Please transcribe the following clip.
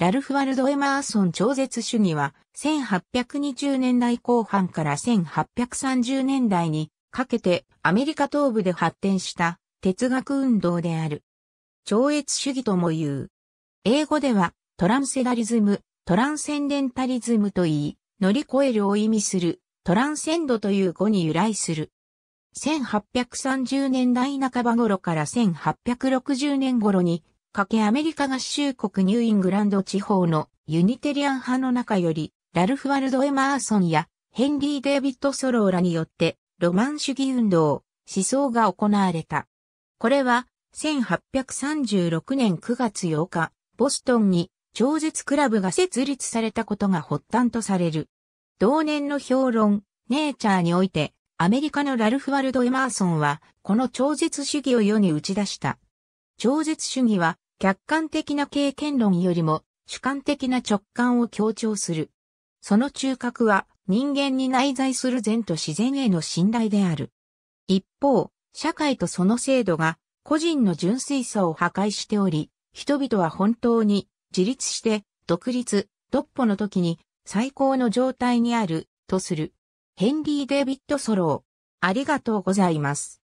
ラルフ・ワルド・エマーソン超絶主義は、1820年代後半から1830年代にかけてアメリカ東部で発展した哲学運動である。超越主義とも言う。英語ではトランセダリズム、トランセンデンタリズムと言い、乗り越えるを意味するトランセンドという語に由来する。1830年代半ば頃から1860年頃にかけアメリカ合衆国ニューイングランド地方のユニテリアン派の中より、ラルフ・ワルド・エマーソンやヘンリー・デイビッド・ソローらによって、ロマン主義運動、思想が行われた。これは、1836年9月8日、ボストンに超絶クラブが設立されたことが発端とされる。同年の評論、ネイチャーにおいて、アメリカのラルフ・ワルド・エマーソンは、この超絶主義を世に打ち出した。超絶主義は客観的な経験論よりも主観的な直感を強調する。その中核は人間に内在する善と自然への信頼である。一方、社会とその制度が個人の純粋さを破壊しており、人々は本当に自立して独立、独歩の時に最高の状態にあるとする。ヘンリー・デイビッド・ソロー。ありがとうございます。